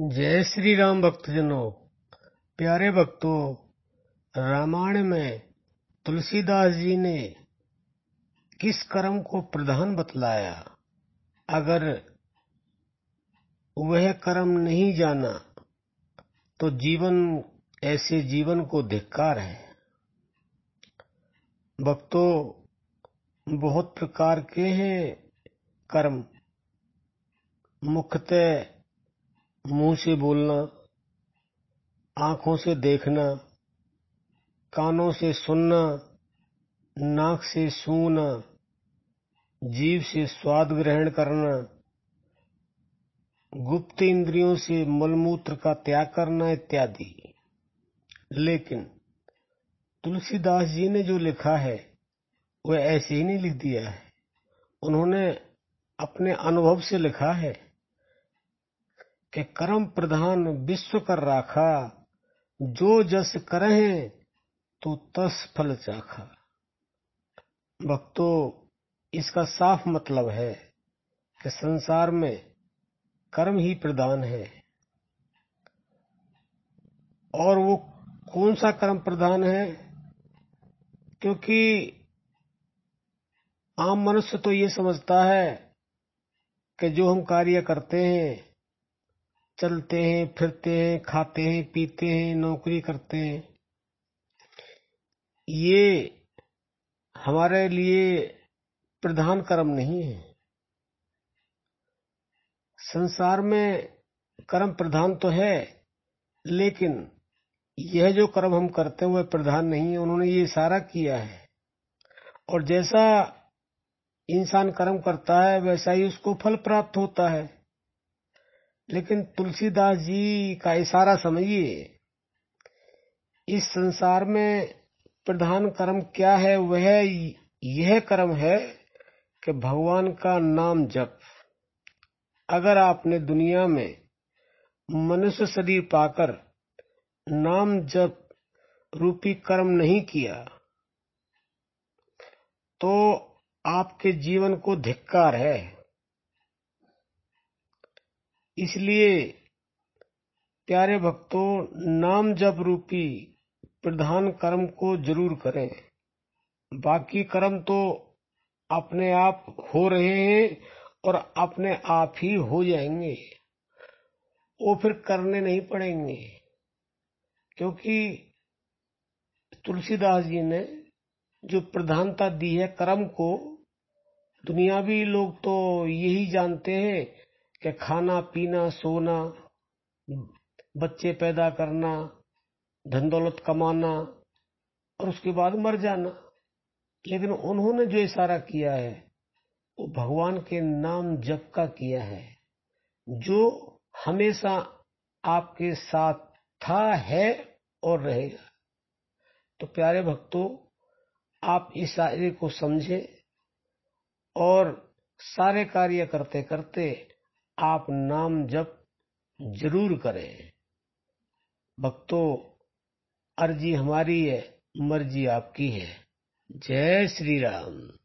जय श्री राम भक्तजनों प्यारे भक्तों रामायण में तुलसीदास जी ने किस कर्म को प्रधान बतलाया अगर वह कर्म नहीं जाना तो जीवन ऐसे जीवन को धिक्कार है भक्तों बहुत प्रकार के हैं कर्म मुख्यतः मुंह से बोलना आंखों से देखना कानों से सुनना नाक से सूंघना जीव से स्वाद ग्रहण करना गुप्त इंद्रियों से मलमूत्र का त्याग करना इत्यादि लेकिन तुलसीदास जी ने जो लिखा है वह ऐसे ही नहीं लिख दिया है उन्होंने अपने अनुभव से लिखा है के कर्म प्रधान विश्व कर राखा जो जस करे तो तस फल चाखा भक्तों इसका साफ मतलब है कि संसार में कर्म ही प्रधान है और वो कौन सा कर्म प्रधान है क्योंकि आम मनुष्य तो ये समझता है कि जो हम कार्य करते हैं चलते हैं फिरते हैं खाते हैं पीते हैं नौकरी करते हैं ये हमारे लिए प्रधान कर्म नहीं है संसार में कर्म प्रधान तो है लेकिन यह जो कर्म हम करते हैं वह प्रधान नहीं है उन्होंने ये सारा किया है और जैसा इंसान कर्म करता है वैसा ही उसको फल प्राप्त होता है लेकिन तुलसीदास जी का इशारा समझिए इस संसार में प्रधान कर्म क्या है वह यह कर्म है कि भगवान का नाम जप अगर आपने दुनिया में मनुष्य शरीर पाकर नाम जप रूपी कर्म नहीं किया तो आपके जीवन को धिक्कार है इसलिए प्यारे भक्तों नाम जप रूपी प्रधान कर्म को जरूर करें बाकी कर्म तो अपने आप हो रहे हैं और अपने आप ही हो जाएंगे वो फिर करने नहीं पड़ेंगे क्योंकि तुलसीदास जी ने जो प्रधानता दी है कर्म को दुनियावी लोग तो यही जानते हैं कि खाना पीना सोना बच्चे पैदा करना धन दौलत कमाना और उसके बाद मर जाना लेकिन उन्होंने जो इशारा किया है वो भगवान के नाम जप का किया है जो हमेशा आपके साथ था है और रहेगा तो प्यारे भक्तों आप इस को समझे और सारे कार्य करते करते आप नाम जप जरूर करें भक्तों अर्जी हमारी है मर्जी आपकी है जय श्री राम